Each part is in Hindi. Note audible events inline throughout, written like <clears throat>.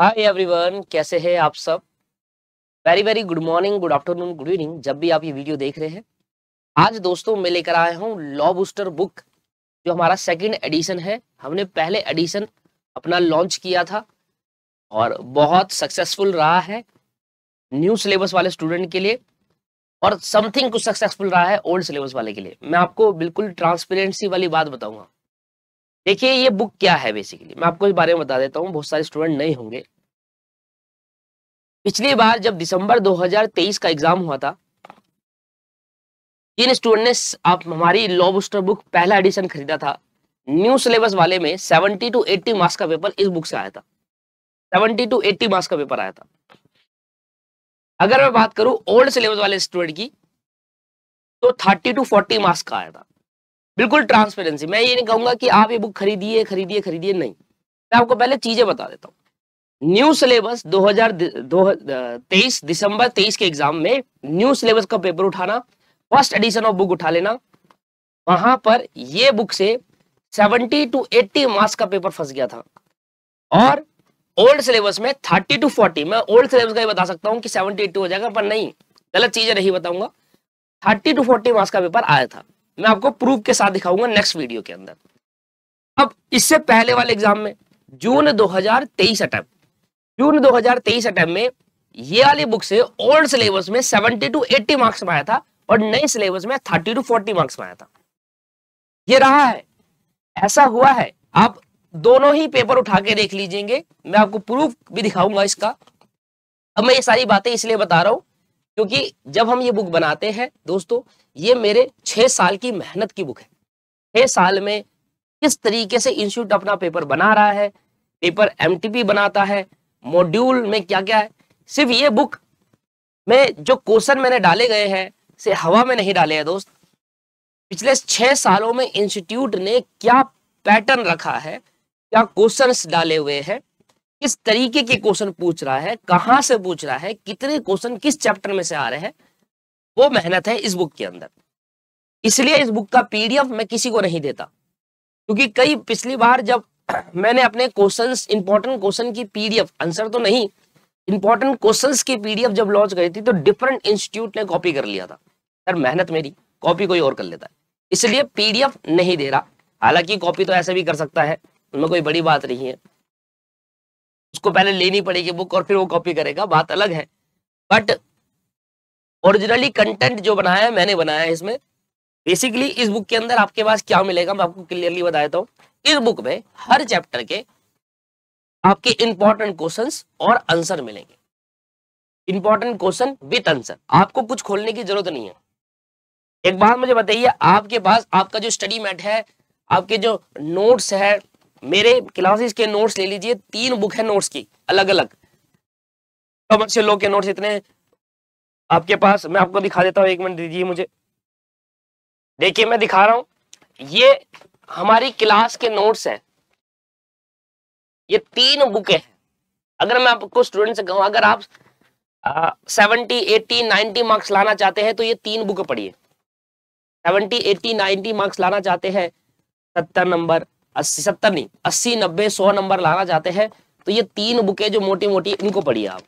हाय एवरीवन कैसे हैं आप सब very very good morning good afternoon good evening जब भी आप ये वीडियो देख रहे हैं आज दोस्तों मैं लेकर आया हूँ लॉ बूस्टर बुक जो हमारा सेकंड एडिशन है हमने पहले एडिशन अपना लॉन्च किया था और बहुत सक्सेसफुल रहा है न्यू सिलेबस वाले स्टूडेंट के लिए और समथिंग कुछ सक्सेसफुल रहा है ओल्ड सिलेबस वाले के लिए मैं आपको बिल्कुल ट्रांसपेरेंसी वाली बात बताऊंगा देखिए ये बुक क्या है बेसिकली मैं आपको इस बारे में बता देता हूँ बहुत सारे स्टूडेंट नहीं होंगे पिछली बार जब दिसंबर 2023 का एग्जाम हुआ था जिन स्टूडेंट ने आप हमारी लॉ बुस्टर बुक पहला एडिशन खरीदा था न्यू सिलेबस वाले में 70 टू 80 मार्क्स का पेपर इस बुक से आया था 70 टू 80 मार्क्स का पेपर आया था अगर मैं बात करूं ओल्ड सिलेबस वाले स्टूडेंट की तो 30 टू 40 मार्क्स का आया था बिल्कुल ट्रांसपेरेंसी मैं ये नहीं कहूंगा कि आप ये बुक खरीदिए खरीदिए खरीदिए नहीं मैं आपको पहले चीजें बता देता हूँ न्यू सिलेबस दो हजार दिसंबर तेईस के एग्जाम में न्यू सिलेबस का पेपर उठाना फर्स्ट एडिशन ऑफ बुक उठा लेना वहां पर ये बुक से 70 टू 80 मार्क्स का पेपर फंस गया था और ओल्ड सिलेबस में 30 टू 40 मैं ओल्ड सिलेबस का ही बता सकता हूँ कि 70 टू हो जाएगा पर नहीं गलत चीजें नहीं बताऊंगा 30 टू 40 मार्क्स का पेपर आया था मैं आपको प्रूफ के साथ दिखाऊंगा नेक्स्ट वीडियो के अंदर अब इससे पहले वाले एग्जाम में जून 2023 अटैम्प जून दो अटैम्प में ये वाली बुक से ओल्ड सिलेबस में 70 टू 80 मार्क्स में आया था और नए सिलेबस में 30 टू 40 मार्क्स में आया था ये रहा है ऐसा हुआ है आप दोनों ही पेपर उठा के देख लीजिएंगे मैं आपको प्रूफ भी दिखाऊंगा इसका अब मैं ये सारी बातें इसलिए बता रहा हूं क्योंकि जब हम ये बुक बनाते हैं दोस्तों ये मेरे छह साल की मेहनत की बुक है छह साल में किस तरीके से इंस्टीट्यूट अपना पेपर बना रहा है पेपर एम बनाता है मॉड्यूल में क्या क्या है सिर्फ ये बुक में जो क्वेश्चन मैंने डाले गए हैं से हवा में नहीं डाले हैं दोस्त पिछले छह सालों में इंस्टीट्यूट ने क्या पैटर्न रखा है क्या क्वेश्चंस डाले हुए हैं किस तरीके के क्वेश्चन पूछ रहा है कहाँ से पूछ रहा है कितने क्वेश्चन किस चैप्टर में से आ रहे हैं वो मेहनत है इस बुक के अंदर इसलिए इस बुक का पीडीएफ मैं किसी को नहीं देता क्योंकि कई पिछली बार जब <clears throat> मैंने अपने क्वेश्चंस इंपॉर्टेंट क्वेश्चन की पीडीएफ आंसर तो नहीं इंपॉर्टेंट क्वेश्चंस की पीडीएफ जब लॉन्च करी थी तो डिफरेंट इंस्टीट्यूट ने कॉपी कर लिया था सर मेहनत मेरी कॉपी कोई और कर लेता है इसलिए पीडीएफ नहीं दे रहा हालांकि कॉपी तो ऐसे भी कर सकता है उनमें कोई बड़ी बात नहीं है उसको पहले लेनी पड़ेगी बुक और फिर वो कॉपी करेगा बात अलग है बट ओरिजिनली कंटेंट जो बनाया है मैंने बनाया है इसमें बेसिकली इस बुक के अंदर आपके पास क्या मिलेगा मैं आपको क्लियरली बता देता हूँ इस बुक में हर चैप्टर के आपके इंपॉर्टेंट क्वेश्चन और आंसर मिलेंगे इंपॉर्टेंट क्वेश्चन विथ आंसर आपको कुछ खोलने की जरूरत नहीं है एक बात मुझे बताइए आपके पास आपका जो स्टडी मैट है आपके जो नोट्स है मेरे क्लासेस के नोट्स ले लीजिए तीन बुक है नोट्स की अलग अलग कमर्शियल लॉ के नोट्स इतने आपके पास मैं आपको दिखा देता हूँ एक मिनट दीजिए मुझे देखिए मैं दिखा रहा हूँ ये हमारी क्लास के नोट्स हैं ये तीन बुकें हैं अगर मैं आपको स्टूडेंट से कहूँ अगर आप सेवेंटी एट्टी नाइनटी मार्क्स लाना चाहते हैं तो ये तीन बुक पढ़िए सेवेंटी एट्टी नाइनटी मार्क्स लाना चाहते हैं सत्तर नंबर अस्सी सत्तर नहीं अस्सी नब्बे सौ नंबर लाना चाहते हैं तो ये तीन बुके जो मोटी मोटी इनको पढ़िए आप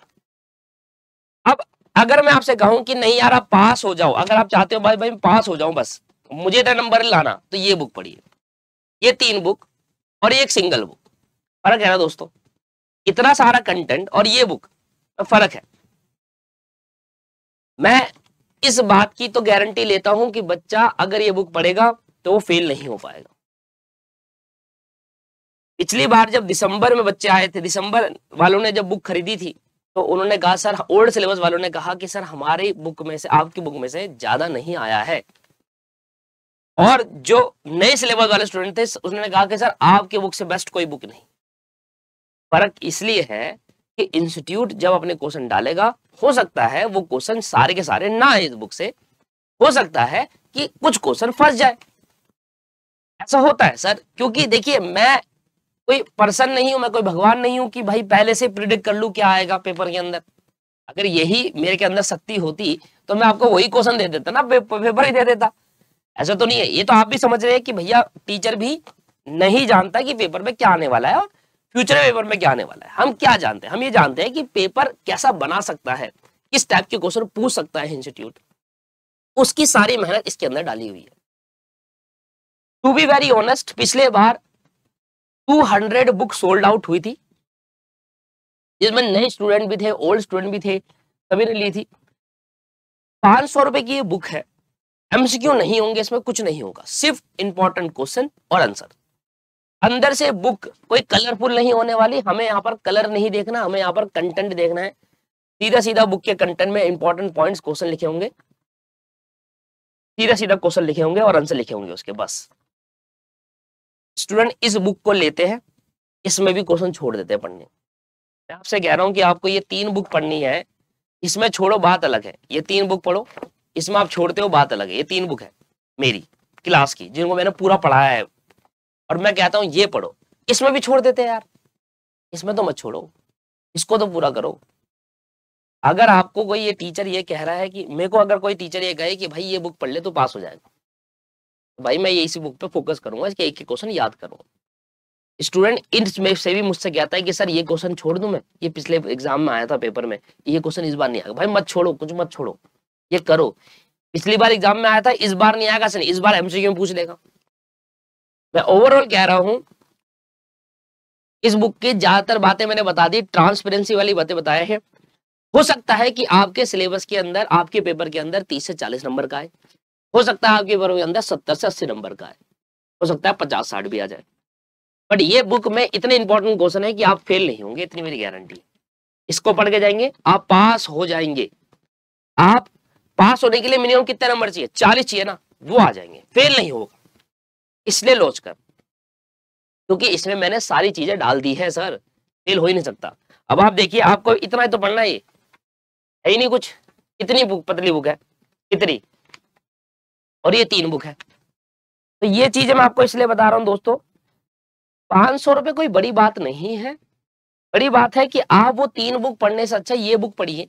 अब अगर मैं आपसे कहूं कि नहीं यार आप पास हो जाओ अगर आप चाहते हो भाई भाई पास हो जाओ बस मुझे तो नंबर लाना तो ये बुक पढ़िए ये तीन बुक और एक सिंगल बुक फर्क है ना दोस्तों इतना सारा कंटेंट और ये बुक तो फर्क है मैं इस बात की तो गारंटी लेता हूं कि बच्चा अगर ये बुक पढ़ेगा तो वो फेल नहीं हो पाएगा पिछली बार जब दिसंबर में बच्चे आए थे दिसंबर वालों ने जब बुक खरीदी थी तो उन्होंने कहा सर ओल्ड सिलेबस वालों ने कहा कि सर हमारी बुक में से आपकी बुक में से ज्यादा नहीं आया है और जो नए सिलेबस वाले स्टूडेंट थे उन्होंने कहा कि सर आपके बुक से बेस्ट कोई बुक नहीं फर्क इसलिए है कि इंस्टीट्यूट जब अपने क्वेश्चन डालेगा हो सकता है वो क्वेश्चन सारे के सारे ना आए इस बुक से हो सकता है कि कुछ क्वेश्चन फंस जाए ऐसा होता है सर क्योंकि देखिए मैं कोई पर्सन नहीं हूं मैं कोई भगवान नहीं हूं कि भाई पहले से प्रिडिक्ट कर लू क्या आएगा पेपर के अंदर अगर यही मेरे के अंदर शक्ति होती तो मैं आपको वही क्वेश्चन दे देता ना पेपर ही दे देता ऐसा तो नहीं है ये तो आप भी समझ रहे हैं कि भैया टीचर भी नहीं जानता कि पेपर में क्या आने वाला है और फ्यूचर पेपर में क्या आने वाला है हम क्या जानते हैं हम ये जानते हैं कि पेपर कैसा बना सकता है किस टाइप के क्वेश्चन पूछ सकता है इंस्टीट्यूट उसकी सारी मेहनत इसके अंदर डाली हुई है टू बी वेरी ऑनेस्ट पिछले बार 200 बुक सोल्ड आउट हुई थी जिसमें नए स्टूडेंट भी थे ओल्ड स्टूडेंट भी थे सभी ने ली थी पांच सौ रुपए की ये बुक है एमसीक्यू नहीं होंगे इसमें कुछ नहीं होगा सिर्फ इंपॉर्टेंट क्वेश्चन और आंसर अंदर से बुक कोई कलरफुल नहीं होने वाली हमें यहाँ पर कलर नहीं देखना हमें यहाँ पर कंटेंट देखना है सीधा सीधा बुक के कंटेंट में इंपॉर्टेंट पॉइंट्स क्वेश्चन लिखे होंगे सीधा सीधा क्वेश्चन लिखे होंगे और आंसर लिखे होंगे उसके बस स्टूडेंट इस बुक को लेते हैं इसमें भी क्वेश्चन छोड़ देते हैं पढ़ने मैं आपसे कह रहा हूँ कि आपको ये तीन बुक पढ़नी है इसमें छोड़ो बात अलग है ये तीन बुक पढ़ो इसमें आप छोड़ते हो बात अलग है ये तीन बुक है मेरी क्लास की जिनको मैंने पूरा पढ़ाया है और मैं कहता हूँ ये पढ़ो इसमें भी छोड़ देते हैं यार इसमें तो मत छोड़ो इसको तो पूरा करो अगर आपको कोई ये टीचर ये कह रहा है कि मेरे को अगर कोई टीचर ये कहे कि भाई ये बुक पढ़ ले तो पास हो जाएगा भाई मैं ये इसी बुक पे फोकस करूंगा इसके एक एक क्वेश्चन याद करूंगा स्टूडेंट इन से भी मुझसे कहता है कि सर ये क्वेश्चन छोड़ दू मैं ये पिछले एग्जाम में आया था पेपर में ये क्वेश्चन इस बार नहीं आएगा भाई मत छोड़ो कुछ मत छोड़ो ये करो पिछली बार एग्जाम में आया था इस बार नहीं आएगा सर इस बार एमसी में पूछ लेगा मैं ओवरऑल कह रहा हूँ इस बुक की ज्यादातर बातें मैंने बता दी ट्रांसपेरेंसी वाली बातें बताए हैं हो सकता है कि आपके सिलेबस के अंदर आपके पेपर के अंदर तीस से चालीस नंबर का है हो सकता है आपकी वर्ग अंदर सत्तर से अस्सी नंबर का है हो सकता है पचास साठ भी आ जाए बट ये बुक में इतने इंपॉर्टेंट क्वेश्चन है कि आप फेल नहीं होंगे इतनी मेरी गारंटी इसको पढ़ के जाएंगे आप पास हो जाएंगे आप पास होने के लिए मिनिमम कितने नंबर चाहिए चालीस चाहिए ना वो आ जाएंगे फेल नहीं होगा इसलिए लोच कर क्योंकि इसमें मैंने सारी चीजें डाल दी है सर फेल हो ही नहीं सकता अब आप देखिए आपको इतना ही तो पढ़ना है है ही नहीं कुछ इतनी बुक पतली बुक है कितनी और ये तीन बुक है तो ये चीज मैं आपको इसलिए बता रहा हूँ दोस्तों पांच सौ रुपये कोई बड़ी बात नहीं है बड़ी बात है कि आप वो तीन बुक पढ़ने से अच्छा ये बुक पढ़िए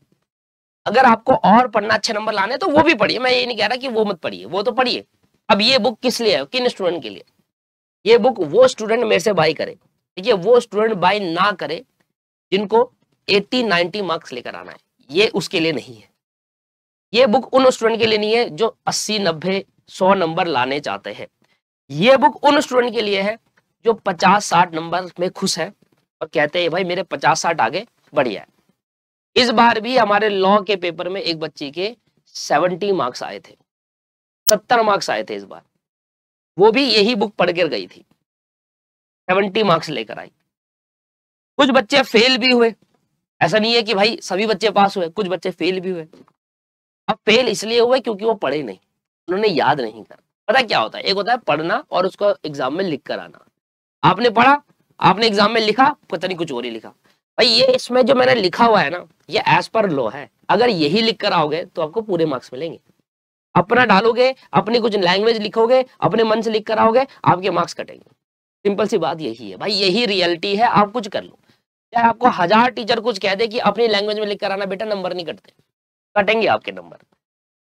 अगर आपको और पढ़ना अच्छे नंबर लाने तो वो भी पढ़िए मैं ये नहीं कह रहा कि वो मत पढ़िए वो तो पढ़िए अब ये बुक किस लिए है किन स्टूडेंट के लिए ये बुक वो स्टूडेंट मेरे से बाई करे ठीक है वो स्टूडेंट बाई ना करे जिनको एट्टी नाइनटी मार्क्स लेकर आना है ये उसके लिए नहीं है ये बुक उन स्टूडेंट के लिए नहीं है जो अस्सी नब्बे सौ नंबर लाने चाहते हैं ये बुक उन स्टूडेंट के लिए है जो पचास साठ नंबर में खुश है और कहते हैं भाई मेरे पचास साठ आगे बढ़िया है इस बार भी हमारे लॉ के पेपर में एक बच्ची के सेवेंटी मार्क्स आए थे सत्तर मार्क्स आए थे इस बार वो भी यही बुक पढ़ कर गई थी सेवेंटी मार्क्स लेकर आई कुछ बच्चे फेल भी हुए ऐसा नहीं है कि भाई सभी बच्चे पास हुए कुछ बच्चे फेल भी हुए अब फेल इसलिए हुए क्योंकि वो पढ़े नहीं उन्होंने याद नहीं करा पता क्या होता है एक होता है पढ़ना और उसको एग्जाम में लिख कर आना आपने पढ़ा आपने एग्जाम में लिखा पता नहीं कुछ और ही लिखा भाई ये इसमें जो मैंने लिखा हुआ है ना ये एज पर लॉ है अगर यही लिख कर आओगे तो आपको पूरे मार्क्स मिलेंगे अपना डालोगे अपनी कुछ लैंग्वेज लिखोगे अपने मन से लिख कर आओगे आपके मार्क्स कटेंगे सिंपल सी बात यही है भाई यही रियलिटी है आप कुछ कर लो चाहे आपको हजार टीचर कुछ कह दे कि अपनी लैंग्वेज में लिख कर आना बेटा नंबर नहीं कटते कटेंगे आपके नंबर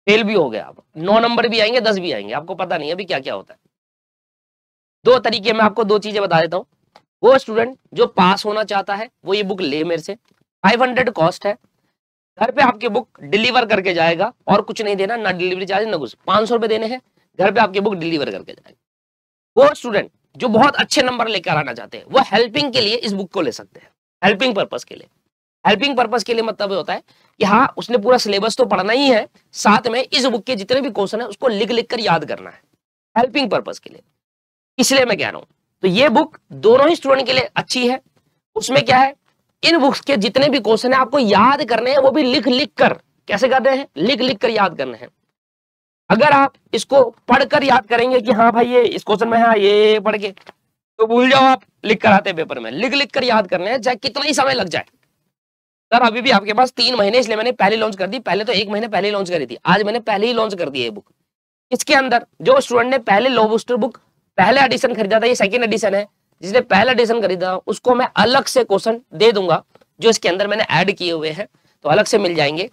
फेल भी हो गया आप नौ नंबर भी आएंगे दस भी आएंगे आपको पता नहीं अभी क्या क्या होता है दो तरीके में आपको दो चीजें बता देता हूँ वो स्टूडेंट जो पास होना चाहता है वो ये बुक ले मेरे से 500 कॉस्ट है घर पे आपकी बुक डिलीवर करके जाएगा और कुछ नहीं देना ना डिलीवरी चार्ज ना कुछ पांच सौ रुपए देने हैं घर पे आपकी बुक डिलीवर करके जाएगा वो स्टूडेंट जो बहुत अच्छे नंबर लेकर आना चाहते हैं वो हेल्पिंग के लिए इस बुक को ले सकते हैं हेल्पिंग पर्पज के लिए हेल्पिंग पर्पज के लिए मतलब होता है कि हाँ, हाँ उसने पूरा सिलेबस तो पढ़ना ही है साथ में इस बुक के जितने भी क्वेश्चन है उसको लिख लिख कर याद करना है हेल्पिंग पर्पज के लिए इसलिए मैं कह रहा हूँ तो ये बुक दोनों ही स्टूडेंट के लिए अच्छी है उसमें क्या है इन बुक्स के जितने भी क्वेश्चन है आपको याद करने हैं वो भी लिख लिख कर कैसे रहे हैं लिख लिख कर याद करने हैं अगर आप इसको पढ़कर याद करेंगे कि हाँ भाई ये इस क्वेश्चन में हाँ ये पढ़ के तो भूल जाओ आप लिख कर आते पेपर में लिख लिख कर याद करने हैं चाहे कितना ही समय लग जाए सर अभी भी आपके पास तीन महीने इसलिए मैंने पहले लॉन्च कर दी पहले तो एक महीने पहले लॉन्च करी थी आज मैंने पहले ही लॉन्च कर दी है बुक इसके अंदर जो स्टूडेंट ने पहले लो बूस्टर बुक पहले एडिशन खरीदा था ये सेकेंड एडिशन है जिसने पहला एडिशन खरीदा उसको मैं अलग से क्वेश्चन दे दूंगा जो इसके अंदर मैंने ऐड किए हुए हैं तो अलग से मिल जाएंगे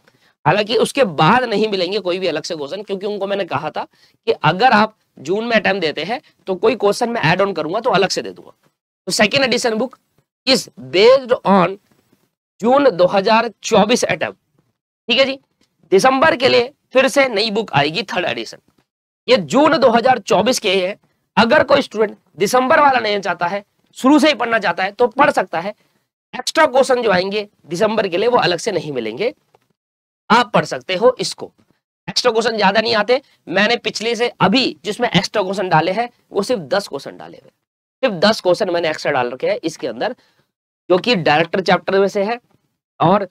हालांकि उसके बाद नहीं मिलेंगे कोई भी अलग से क्वेश्चन क्योंकि उनको मैंने कहा था कि अगर आप जून में अटैम्प देते हैं तो कोई क्वेश्चन मैं ऐड ऑन करूंगा तो अलग से दे दूंगा तो second edition book is based on June 2024 attempt ठीक है जी दिसंबर के लिए फिर से नई बुक आएगी थर्ड एडिशन ये जून 2024 के है अगर कोई स्टूडेंट दिसंबर वाला नहीं चाहता है शुरू से ही पढ़ना चाहता है तो पढ़ सकता है एक्स्ट्रा क्वेश्चन जो आएंगे दिसंबर के लिए वो अलग से नहीं मिलेंगे आप पढ़ सकते हो इसको एक्स्ट्रा क्वेश्चन ज्यादा नहीं आते मैंने पिछले से अभी जिसमें एक्स्ट्रा क्वेश्चन डाले हैं वो सिर्फ दस क्वेश्चन डाले हुए सिर्फ दस क्वेश्चन मैंने एक्स्ट्रा डाल रखे हैं इसके अंदर क्योंकि डायरेक्टर चैप्टर में से है और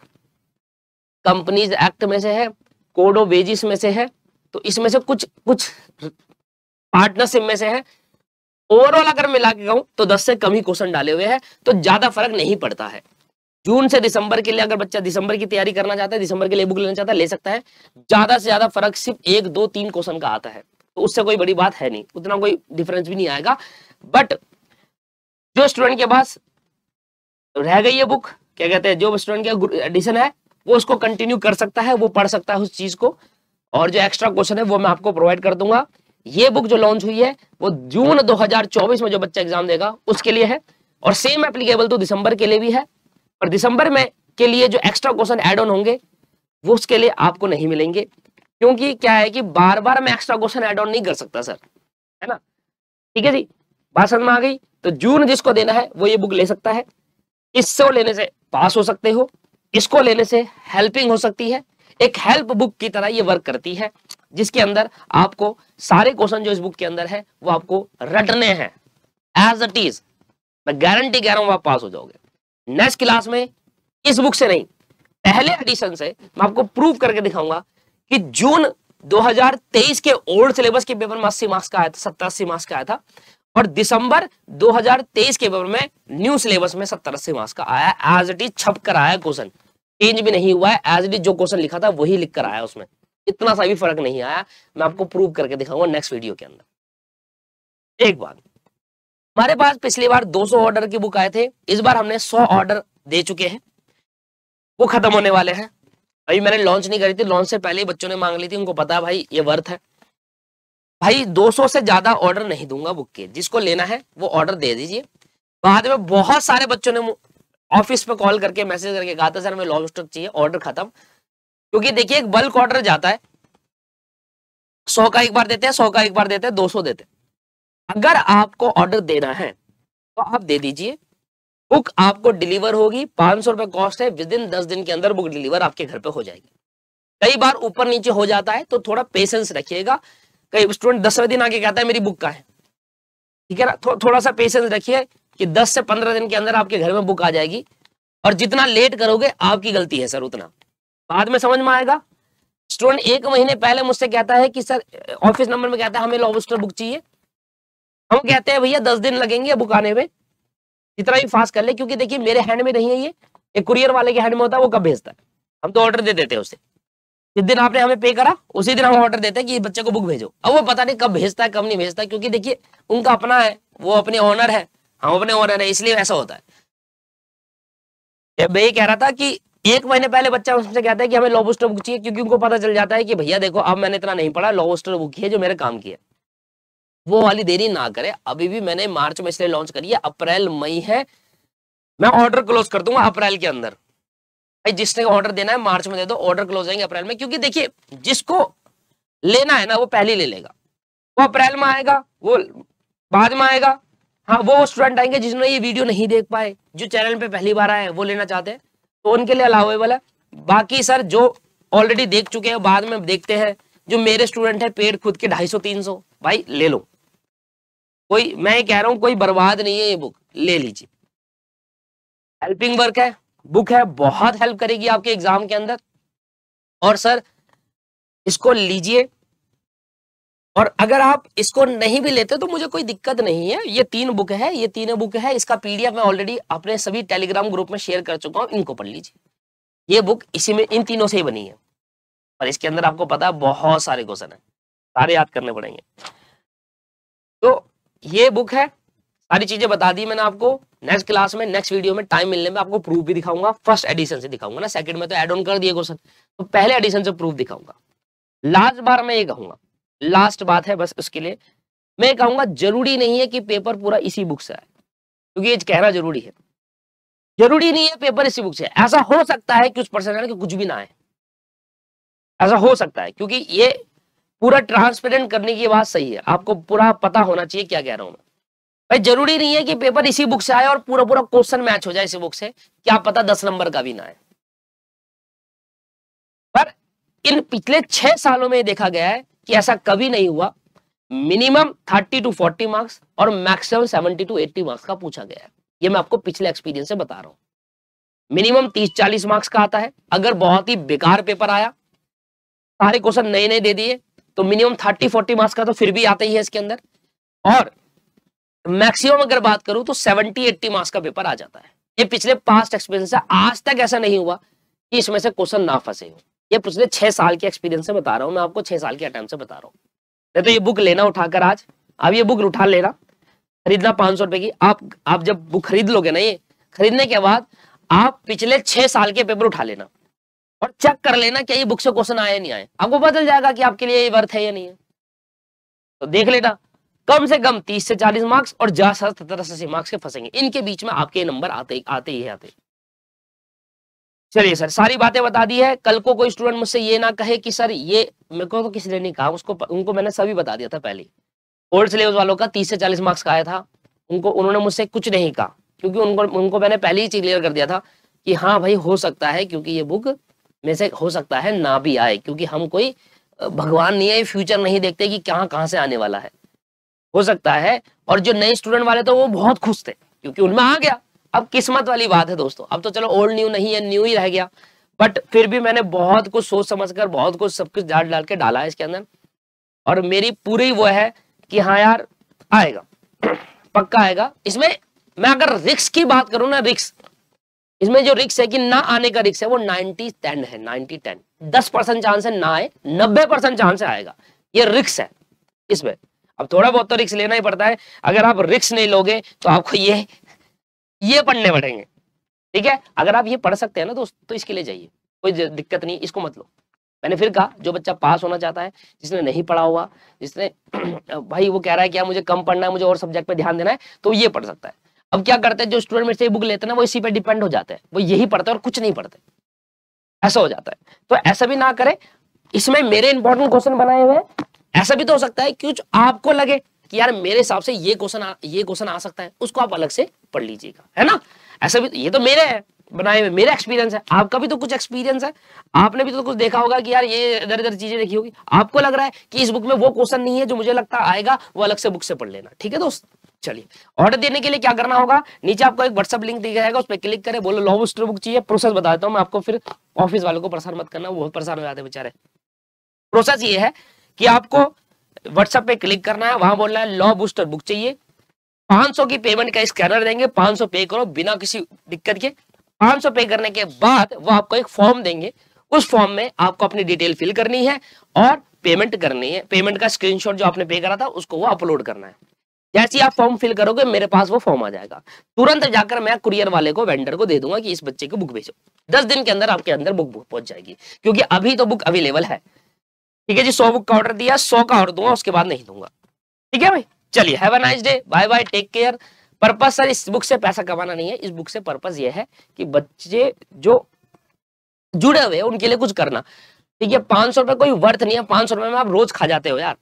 कंपनीज एक्ट में से है कोड ऑफ वेजिस में से है तो इसमें से कुछ कुछ पार्टनरशिप में से है ओवरऑल अगर मिला के कहूँ तो दस से कम ही क्वेश्चन डाले हुए हैं तो ज्यादा फर्क नहीं पड़ता है जून से दिसंबर के लिए अगर बच्चा दिसंबर की तैयारी करना चाहता है दिसंबर के लिए बुक लेना चाहता है ले सकता है ज्यादा से ज्यादा फर्क सिर्फ एक दो तीन क्वेश्चन का आता है तो उससे कोई बड़ी बात है नहीं उतना कोई डिफरेंस भी नहीं आएगा बट जो स्टूडेंट के पास तो रह गई है बुक क्या कहते हैं जो स्टूडेंट का एडिशन है वो उसको कंटिन्यू कर सकता है वो पढ़ सकता है उस चीज को और जो एक्स्ट्रा क्वेश्चन है वो मैं आपको प्रोवाइड कर दूंगा ये बुक जो लॉन्च हुई है वो जून 2024 में जो बच्चा एग्जाम देगा उसके लिए है और सेम एप्लीकेबल तो दिसंबर के लिए भी है पर दिसंबर में के लिए जो एक्स्ट्रा क्वेश्चन एड ऑन होंगे वो उसके लिए आपको नहीं मिलेंगे क्योंकि क्या है कि बार बार मैं एक्स्ट्रा क्वेश्चन एड ऑन नहीं कर सकता सर है ना ठीक है जी बात समझ में आ गई तो जून जिसको देना है वो ये बुक ले सकता है इससे लेने से पास हो सकते हो इसको लेने से हेल्पिंग हो सकती है एक हेल्प बुक की तरह ये वर्क करती है जिसके अंदर आपको सारे क्वेश्चन जो इस बुक के अंदर है वो आपको रटने हैं एज इट इज मैं गारंटी कह रहा हूं आप पास हो जाओगे नेक्स्ट क्लास में इस बुक से नहीं पहले एडिशन से मैं आपको प्रूव करके दिखाऊंगा कि जून 2023 के ओल्ड सिलेबस के पेपर में अस्सी मार्क्स का आया था सत्तर अस्सी मार्क्स का आया था और दिसंबर 2023 के पेपर में न्यू सिलेबस में सत्तर अस्सी मार्क्स का आया एज इट इज छप कर आया क्वेश्चन चेंज भी नहीं हुआ है एज इट इज जो क्वेश्चन लिखा था वही लिख कर आया उसमें इतना सा भी फर्क नहीं आया मैं आपको प्रूव करके दिखाऊंगा नेक्स्ट वीडियो के अंदर एक बात हमारे पास पिछली बार 200 ऑर्डर की बुक आए थे इस बार हमने 100 ऑर्डर दे चुके हैं वो खत्म होने वाले हैं अभी मैंने लॉन्च नहीं करी थी लॉन्च से पहले ही बच्चों ने मांग ली थी उनको पता भाई ये वर्थ है भाई 200 से ज्यादा ऑर्डर नहीं दूंगा बुक के जिसको लेना है वो ऑर्डर दे दीजिए बाद में बहुत सारे बच्चों ने ऑफिस पे कॉल करके मैसेज करके कहा था सर हमें लॉन्ग स्टॉक चाहिए ऑर्डर खत्म क्योंकि देखिए एक बल्क ऑर्डर जाता है सौ का एक बार देते हैं सौ का एक बार देते हैं दो सौ देते अगर आपको ऑर्डर देना है तो आप दे दीजिए बुक आपको डिलीवर होगी पांच सौ रुपए कॉस्ट है विद इन दस दिन के अंदर बुक डिलीवर आपके घर पे हो जाएगी कई बार ऊपर नीचे हो जाता है तो थोड़ा पेशेंस रखिएगा कई स्टूडेंट दसवें दिन आके कहता है मेरी बुक का है ठीक है ना थो, थोड़ा सा पेशेंस रखिए कि दस से पंद्रह दिन के अंदर आपके घर में बुक आ जाएगी और जितना लेट करोगे आपकी गलती है सर उतना बाद में समझ में आएगा स्टूडेंट एक महीने पहले मुझसे कहता है कि सर ऑफिस नंबर में कहता है हमें लॉबस्टर बुक चाहिए हम कहते हैं भैया दस दिन लगेंगे बुक आने में जितना भी फास्ट कर ले क्योंकि देखिए मेरे हैंड में नहीं है ये एक कुरियर वाले के हैंड में होता है वो कब भेजता है हम तो ऑर्डर दे देते हैं उसे जिस दिन आपने हमें पे करा उसी दिन हम ऑर्डर देते हैं कि बच्चे को बुक भेजो अब वो पता नहीं कब भेजता है कब नहीं भेजता क्योंकि देखिए उनका अपना है वो अपने ऑनर है हम अपने ऑनर है इसलिए ऐसा होता है मैं ये कह रहा था कि एक महीने पहले बच्चा उससे कहता है कि हमें लॉबस्टर बुक चाहिए क्योंकि उनको पता चल जाता है कि भैया देखो अब मैंने इतना नहीं पढ़ा लॉबस्टर बुक है जो मेरे काम की है वो वाली देरी ना करे अभी भी मैंने मार्च में इसलिए लॉन्च करी है अप्रैल मई है मैं ऑर्डर क्लोज कर दूंगा अप्रैल के अंदर भाई जिसने ऑर्डर देना है मार्च में दे दो ऑर्डर क्लोज आएंगे अप्रैल में क्योंकि देखिए जिसको लेना है ना वो पहले ले लेगा वो अप्रैल में आएगा वो बाद में आएगा हाँ वो स्टूडेंट आएंगे जिसने ये वीडियो नहीं देख पाए जो चैनल पे पहली बार आए वो लेना चाहते हैं तो उनके लिए अलाउेबल है बाकी सर जो ऑलरेडी देख चुके हैं बाद में देखते हैं जो मेरे स्टूडेंट है पेड खुद के ढाई सौ तीन सौ भाई ले लो कोई मैं कह रहा हूँ कोई बर्बाद नहीं है ये बुक ले लीजिए हेल्पिंग वर्क है बुक है बहुत हेल्प तो- करेगी आपके एग्जाम के अंदर और सर इसको लीजिए और अगर आप इसको नहीं भी लेते तो मुझे कोई दिक्कत नहीं है ये तीन बुक है ये तीन बुक है इसका पीडीएफ मैं ऑलरेडी अपने सभी टेलीग्राम ग्रुप में शेयर कर चुका हूँ इनको पढ़ लीजिए ये बुक इसी में इन तीनों से ही बनी है और इसके अंदर आपको पता है बहुत सारे क्वेश्चन है सारे याद करने पड़ेंगे तो ये बुक है सारी चीजें बता दी मैंने आपको नेक्स्ट क्लास में नेक्स्ट वीडियो में टाइम मिलने में आपको प्रूफ भी दिखाऊंगा फर्स्ट एडिशन से दिखाऊंगा ना सेकंड में तो एड ऑन कर दिए क्वेश्चन तो पहले एडिशन से प्रूफ दिखाऊंगा लास्ट बार मैं ये कहूंगा लास्ट बात है बस उसके लिए मैं कहूंगा जरूरी नहीं है कि पेपर पूरा इसी बुक से आए क्योंकि ये कहना जरूरी है जरूरी नहीं है पेपर इसी बुक से ऐसा हो सकता है कि उस परसेंटेज कुछ भी ना आए ऐसा हो सकता है क्योंकि ये पूरा ट्रांसपेरेंट करने की बात सही है आपको पूरा पता होना चाहिए क्या कह रहा हूं मैं भाई जरूरी नहीं है कि पेपर इसी बुक से आए और पूरा पूरा क्वेश्चन मैच हो जाए इसी बुक से क्या पता दस नंबर का भी ना आए पर इन पिछले छह सालों में देखा गया है कि ऐसा कभी नहीं हुआ minimum thirty to forty marks और maximum seventy to eighty marks का पूछा गया है ये मैं आपको पिछले एक्सपीरियंस से बता रहा हूँ मिनिमम तीस चालीस मार्क्स का आता है अगर बहुत ही बेकार पेपर आया सारे क्वेश्चन नए नए दे दिए तो मिनिमम थर्टी फोर्टी मार्क्स का तो फिर भी आता ही है इसके अंदर और मैक्सिमम अगर बात करूं तो 70 80 मार्क्स का पेपर आ जाता है ये पिछले पास्ट एक्सपीरियंस है आज तक ऐसा नहीं हुआ कि इसमें से क्वेश्चन ना फंसे हो ये पिछले छह साल के एक्सपीरियंस से बता रहा हूँ मैं आपको छह साल के अटैम्प से बता रहा हूँ नहीं तो ये बुक लेना उठाकर आज आप ये बुक उठा लेना खरीदना पांच सौ रुपए की आप आप जब बुक खरीद लोगे ना ये खरीदने के बाद आप पिछले छह साल के पेपर उठा लेना और चेक कर लेना क्या ये बुक से क्वेश्चन आए नहीं आए आपको पता चल जाएगा कि आपके लिए ये वर्थ है या नहीं है तो देख लेना कम से कम तीस से चालीस मार्क्स और ज्यादा से सत्तर अस्सी मार्क्स के फंसेंगे इनके बीच में आपके नंबर आते आते ही आते चलिए सर सारी बातें बता दी है कल को कोई स्टूडेंट मुझसे ये ना कहे कि सर ये मेरे को तो किसी ने नहीं कहा उसको उनको मैंने सभी बता दिया था पहले ओल्ड सिलेबस वालों का तीस से चालीस मार्क्स का आया था उनको उन्होंने मुझसे कुछ नहीं कहा क्योंकि उनको उनको मैंने पहले ही क्लियर कर दिया था कि हाँ भाई हो सकता है क्योंकि ये बुक में से हो सकता है ना भी आए क्योंकि हम कोई भगवान नहीं है फ्यूचर नहीं देखते कि कहाँ कहाँ से आने वाला है हो सकता है और जो नए स्टूडेंट वाले थे वो बहुत खुश थे क्योंकि उनमें आ गया अब किस्मत वाली बात है दोस्तों अब तो चलो ओल्ड न्यू नहीं है न्यू ही रह गया बट फिर भी मैंने बहुत कुछ सोच समझ कर बहुत कुछ सब कुछ डाल डाल के डाला है इसके अंदर और मेरी पूरी वो है कि हाँ यार आएगा <clears throat> पक्का आएगा इसमें मैं अगर रिक्स की बात करूं ना रिक्स इसमें जो रिक्स है कि ना आने का रिक्स है वो नाइनटी टेन है नाइनटी टेन दस परसेंट चांस है ना आए नब्बे परसेंट चांस है आएगा ये रिक्स है इसमें अब थोड़ा बहुत तो रिक्स लेना ही पड़ता है अगर आप रिक्स नहीं लोगे तो आपको ये ये पढ़ने पड़ेंगे ठीक है अगर आप ये पढ़ सकते हैं ना दोस्त तो इसके लिए जाइए कोई दिक्कत नहीं इसको मत लो मैंने फिर कहा जो बच्चा पास होना चाहता है जिसने नहीं पढ़ा हुआ जिसने भाई वो कह रहा है कि मुझे कम पढ़ना है मुझे और सब्जेक्ट पे ध्यान देना है तो ये पढ़ सकता है अब क्या करते हैं जो स्टूडेंट मेरे से बुक लेते हैं ना वो इसी पे डिपेंड हो जाते हैं वो यही पढ़ते हैं और कुछ नहीं पढ़ते ऐसा हो जाता है तो ऐसा भी ना करें इसमें मेरे इंपॉर्टेंट क्वेश्चन बनाए हुए हैं ऐसा भी तो हो सकता है कि कुछ आपको लगे कि यार मेरे हिसाब से ये क्वेश्चन ये क्वेश्चन आ सकता है उसको आप अलग से पढ़ लीजिएगा है ना ऐसा भी ये तो मेरे है बनाए हुए मेरा एक्सपीरियंस है आपका भी तो कुछ एक्सपीरियंस है आपने भी तो कुछ देखा होगा कि यार ये इधर इधर चीजें देखी होगी आपको लग रहा है कि इस बुक में वो क्वेश्चन नहीं है जो मुझे लगता आएगा वो अलग से बुक से पढ़ लेना ठीक है दोस्त चलिए ऑर्डर देने के लिए क्या करना होगा नीचे आपको एक व्हाट्सअप लिंक दिया जाएगा उस पर क्लिक करें बोलो लॉ बुस्टर बुक चाहिए प्रोसेस बता देता हूँ मैं आपको फिर ऑफिस वालों को परेशान मत करना वो परेशान हो जाते बेचारे प्रोसेस ये है कि आपको व्हाट्सएप पे क्लिक करना है वहां बोलना है लॉ बूस्टर बुक चाहिए 500 की पेमेंट का स्कैनर देंगे 500 पे करो बिना किसी दिक्कत के 500 पे करने के बाद वो आपको एक फॉर्म देंगे उस फॉर्म में आपको अपनी डिटेल फिल करनी है और पेमेंट करनी है पेमेंट का स्क्रीनशॉट जो आपने पे करा था उसको वो अपलोड करना है जैसे ही आप फॉर्म फिल करोगे मेरे पास वो फॉर्म आ जाएगा तुरंत जाकर मैं कुरियर वाले को वेंडर को दे दूंगा कि इस बच्चे को बुक भेजो दस दिन के अंदर आपके अंदर बुक पहुंच जाएगी क्योंकि अभी तो बुक अवेलेबल है ठीक है जी सौ बुक का ऑर्डर दिया सौ का और दूंगा उसके बाद नहीं दूंगा ठीक है भाई चलिए have nice day bye bye take care purpose sir इस बुक से पैसा कमाना नहीं है इस बुक से पर्पज ये है कि बच्चे जो जुड़े हुए उनके लिए कुछ करना ठीक है पांच सौ रुपए कोई वर्थ नहीं है पांच सौ रुपए में आप रोज खा जाते हो यार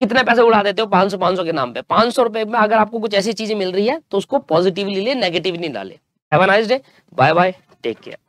कितने पैसे उड़ा देते हो पांच सौ पांच सौ के नाम पे पांच सौ रुपए में अगर आपको कुछ ऐसी चीजें मिल रही है तो उसको पॉजिटिवली ले नेगेटिव नहीं डाले have nice day bye bye take care